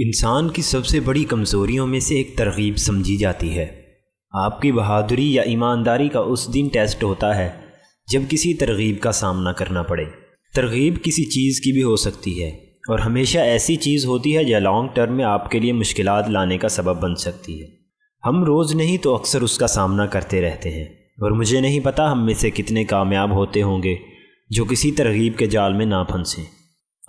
इंसान की सबसे बड़ी कमज़ोरियों में से एक तरगीब समझी जाती है आपकी बहादुरी या ईमानदारी का उस दिन टेस्ट होता है जब किसी तरगीब का सामना करना पड़े तरगीब किसी चीज़ की भी हो सकती है और हमेशा ऐसी चीज़ होती है जो लॉन्ग टर्म में आपके लिए मुश्किल लाने का सबब बन सकती है हम रोज़ नहीं तो अक्सर उसका सामना करते रहते हैं और मुझे नहीं पता हम में से कितने कामयाब होते होंगे जो किसी तरगीब के जाल में ना फंसें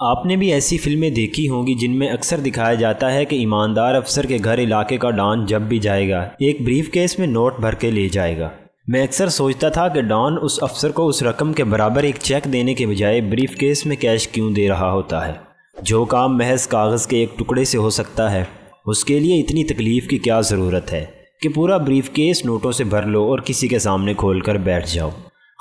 आपने भी ऐसी फिल्में देखी होंगी जिनमें अक्सर दिखाया जाता है कि ईमानदार अफसर के घर इलाके का डॉन जब भी जाएगा एक ब्रीफ केस में नोट भर के ले जाएगा मैं अक्सर सोचता था कि डॉन उस अफसर को उस रकम के बराबर एक चेक देने के बजाय ब्रीफ केस में कैश क्यों दे रहा होता है जो काम महज कागज़ के एक टुकड़े से हो सकता है उसके लिए इतनी तकलीफ़ की क्या ज़रूरत है कि पूरा ब्रीफ केस नोटों से भर लो और किसी के सामने खोल कर बैठ जाओ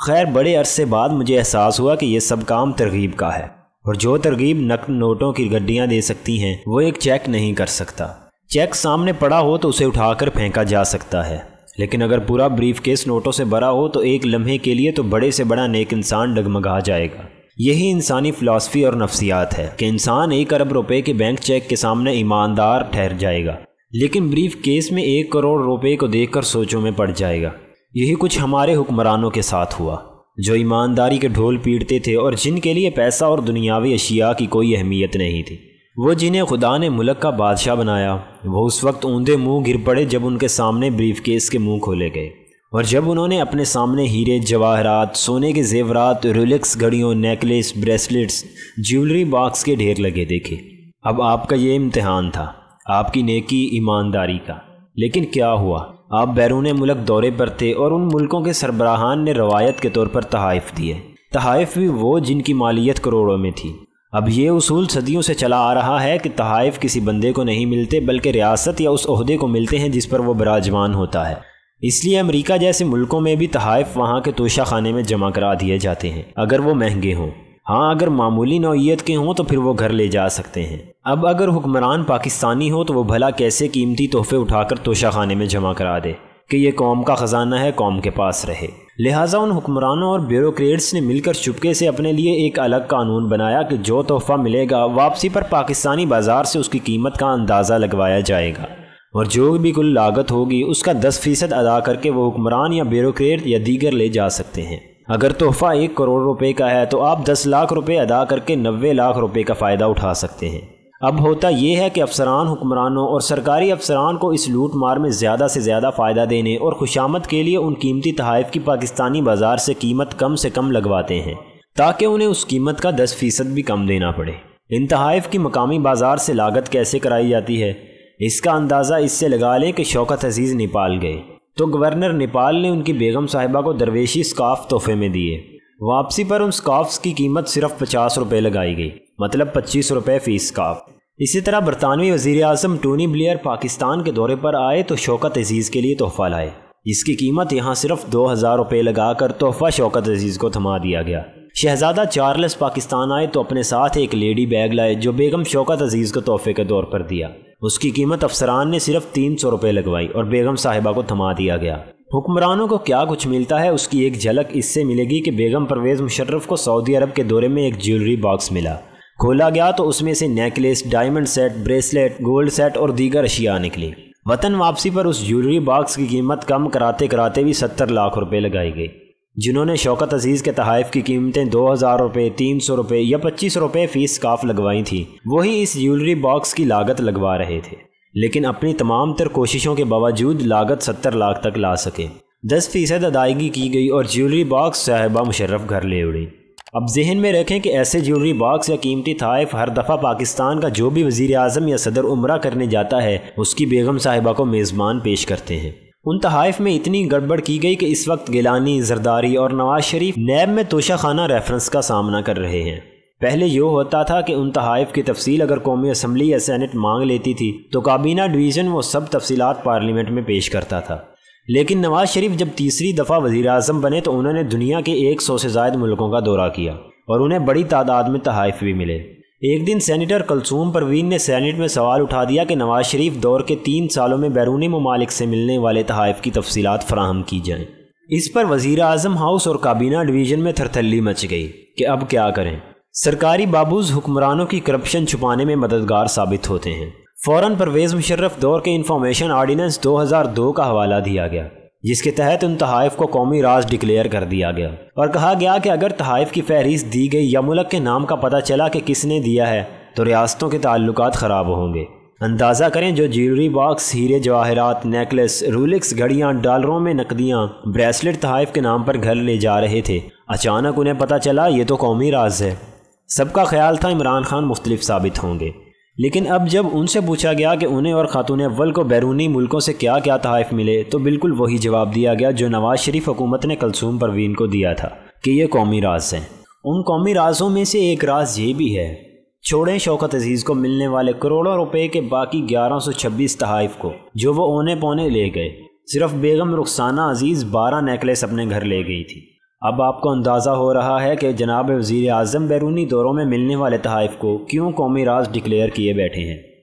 खैर बड़े अरसे बाद मुझे एहसास हुआ कि यह सब काम तरगीब का है और जो तरगीब नकद नोटों की गड्डियां दे सकती हैं वो एक चेक नहीं कर सकता चेक सामने पड़ा हो तो उसे उठाकर फेंका जा सकता है लेकिन अगर पूरा ब्रीफ केस नोटों से भरा हो तो एक लम्हे के लिए तो बड़े से बड़ा नेक इंसान डगमगा जाएगा यही इंसानी फ़िलासफ़ी और नफसियात है कि इंसान एक अरब रुपए के बैंक चेक के सामने ईमानदार ठहर जाएगा लेकिन ब्रीफ केस में एक करोड़ रुपए को देखकर सोचों में पड़ जाएगा यही कुछ हमारे हुक्मरानों के साथ हुआ जो ईमानदारी के ढोल पीटते थे और जिनके लिए पैसा और दुनियावी अशिया की कोई अहमियत नहीं थी वो जिन्हें खुदा ने मुल्क का बादशाह बनाया वो उस वक्त ऊंधे मुंह गिर पड़े जब उनके सामने ब्रीफ केस के मुंह खोले गए और जब उन्होंने अपने सामने हीरे जवाहरात सोने के जेवरात रिलेक्स घड़ियों नेकलेस ब्रेसलेट्स ज्वेलरी बॉक्स के ढेर लगे देखे अब आपका ये इम्तहान था आपकी नेकी ईमानदारी का लेकिन क्या हुआ आप बैरून मुल्क दौरे पर थे और उन मुल्कों के सरबराहान ने रवायत के तौर पर तहफ़ दिए तहफ़ भी वो जिनकी मालियत करोड़ों में थी अब ये उसूल सदियों से चला आ रहा है कि तहफ़ किसी बंदे को नहीं मिलते बल्कि रियासत या उस अहदे को मिलते हैं जिस पर वो बराजमान होता है इसलिए अमेरिका जैसे मुल्कों में भी तहफ़ वहाँ के तोशा खाने में जमा करा दिए जाते हैं अगर वो महंगे हों हाँ अगर मामूली नौीयत के हों तो फिर वो घर ले जा सकते हैं अब अगर हुक्मरान पाकिस्तानी हो तो वो भला कैसे कीमती तोहफे उठाकर तोशा खाने में जमा करा दे कि ये कौम का ख़जाना है कौम के पास रहे लिहाजा उन हुक्मरानों और ब्यूरोट्स ने मिलकर चुपके से अपने लिए एक अलग कानून बनाया कि जो तोहफ़ा मिलेगा वापसी पर पाकिस्तानी बाजार से उसकी कीमत का अंदाज़ा लगवाया जाएगा और जो भी कुल लागत होगी उसका दस फीसद अदा करके वह हुक्मरान या ब्यूरोट या दीगर ले जा सकते हैं अगर तोहफा एक करोड़ रुपए का है तो आप दस लाख रुपए अदा करके नबे लाख रुपए का फ़ायदा उठा सकते हैं अब होता यह है कि अफसरान हुक्मरानों और सरकारी अफसरान को इस लूट मार में ज़्यादा से ज़्यादा फ़ायदा देने और खुशामद के लिए उन कीमती तहाइफ की पाकिस्तानी बाज़ार से कीमत कम से कम लगवाते हैं ताकि उन्हें उस कीमत का दस फ़ीसद भी कम देना पड़े इन तहाइफ की मकामी बाज़ार से लागत कैसे कराई जाती है इसका अंदाज़ा इससे लगा लें कि शौकत अजीज़ नेपाल गए तो गवर्नर नेपाल ने उनकी बेगम साहिबा को दरवेशी स्काफ तोहफे में दिए वापसी पर उन स्काफ्स की कीमत सिर्फ पचास रुपये लगाई गई मतलब पच्चीस रुपये फीस स्काफ इसी तरह बरतानवी वजीर अजम टोनी ब्लेयर पाकिस्तान के दौरे पर आए तो शौकत अजीज़ के लिए तोहफ़ा लाए इसकी कीमत यहाँ सिर्फ दो हज़ार रुपये लगाकर तोहफ़ा शौकत अजीज़ को थमा दिया गया शहजादा चार्ल्स पाकिस्तान आए तो अपने साथ एक लेडी बैग लाए जो बेगम शौकत अजीज़ को तोहफे के तौर पर दिया उसकी कीमत अफसरान ने सिर्फ तीन सौ रुपये लगवाई और बेगम साहिबा को थमा दिया गया हुक्मरानों को क्या कुछ मिलता है उसकी एक झलक इससे मिलेगी कि बेगम परवेज़ मुशर्रफ को सऊदी अरब के दौरे में एक ज्वेलरी बॉक्स मिला खोला गया तो उसमें से necklace diamond set bracelet gold set और दीगर अशिया निकली वतन वापसी पर उस ज्वेलरी बॉक्स की कीमत कम कराते कराते भी सत्तर लाख रुपए लगाई गई जिन्होंने शौकत अजीज़ के तहफ़ की कीमतें दो हज़ार रुपये तीन सौ रुपये या पच्चीस रुपये फीस काफ लगवाई थी वही इस ज्वेलरी बॉक्स की लागत लगवा रहे थे लेकिन अपनी तमाम तर कोशिशों के बावजूद लागत सत्तर लाख तक ला सके दस फीसद अदायगी की गई और ज्वेलरी बॉक्स साहिबा मुशर्रफ घर ले उड़ी अब जहन में रखें कि ऐसे ज्वेलरी बॉक्स या कीमती तहफ़ हर दफ़ा पाकिस्तान का जो भी वज़ी अजम या सदर उम्र करने जाता है उसकी बेगम साहिबा को मेज़बान पेश करते हैं उन तहाइफ में इतनी गड़बड़ की गई कि इस वक्त गिलानी जरदारी और नवाज शरीफ नैब में तोशा खाना रेफरेंस का सामना कर रहे हैं पहले यो होता था कि उन तहाइफ की तफसील अगर कौमी असम्बली या सैनट मांग लेती थी तो काबीना डिवीज़न वो सब तफसीत पार्लियामेंट में पेश करता था लेकिन नवाज शरीफ जब तीसरी दफ़ा वज़ी अजम बने तो उन्होंने दुनिया के एक सौ से जायद मुल्कों का दौरा किया और उन्हें बड़ी तादाद में तहाइफ भी मिले एक दिन सेनेटर कलसूम परवीन ने सेनेट में सवाल उठा दिया कि नवाज शरीफ दौर के तीन सालों में बैरूनी ममालिक से मिलने वाले तहफ़ की तफसीत फराहम की जाएँ इस पर वजीर अजम हाउस और काबीना डिवीज़न में थरथली मच गई कि अब क्या करें सरकारी बाबूज हुक्मरानों की करप्शन छुपाने में मददगार साबित होते हैं फ़ौर परवेज़ मुशर्रफ दौर के इंफॉर्मेशन आर्डीनेंस 2002 का हवाला दिया गया जिसके तहत उन तहाइफ को कौमी राज डिक्लेयर कर दिया गया और कहा गया कि अगर तहाइफ की फहरिस्त दी गई या मुल्क के नाम का पता चला कि किसने दिया है तो रियासतों के ताल्लुक ख़राब होंगे अंदाज़ा करें जो ज्वेलरी बॉक्स हीरे जवाहरात नेकलेस रूलिक्स घड़ियाँ डॉलरों में नकदियाँ ब्रेसलेट तहाइफ के नाम पर घर ले जा रहे थे अचानक उन्हें पता चला ये तो कौमी राज है सबका ख्याल था इमरान खान मुख्तलिफ साबित होंगे लेकिन अब जब उनसे पूछा गया कि उन्हें और खातून अव्वल को बैरूनी मुल्कों से क्या क्या तहफ़ मिले तो बिल्कुल वही जवाब दिया गया जो नवाज शरीफ हुकूमत ने कलसूम परवीन को दिया था कि ये कौमी राज हैं उन कौमी राजों में से एक राज ये भी है छोड़ें शौकत अजीज़ को मिलने वाले करोड़ों रुपए के बाकी ग्यारह सौ छब्बीस तहफ़ को जो वो ओने पौने ले गए सिर्फ बेगम रुखसाना अजीज़ बारह नेकलेस अपने घर ले गई थी अब आपको अंदाज़ा हो रहा है कि जनाब वज़ी अजम बैरूनी दौरों में मिलने वाले तहफ़ को क्यों कौमी राज डिक्लेयर किए बैठे हैं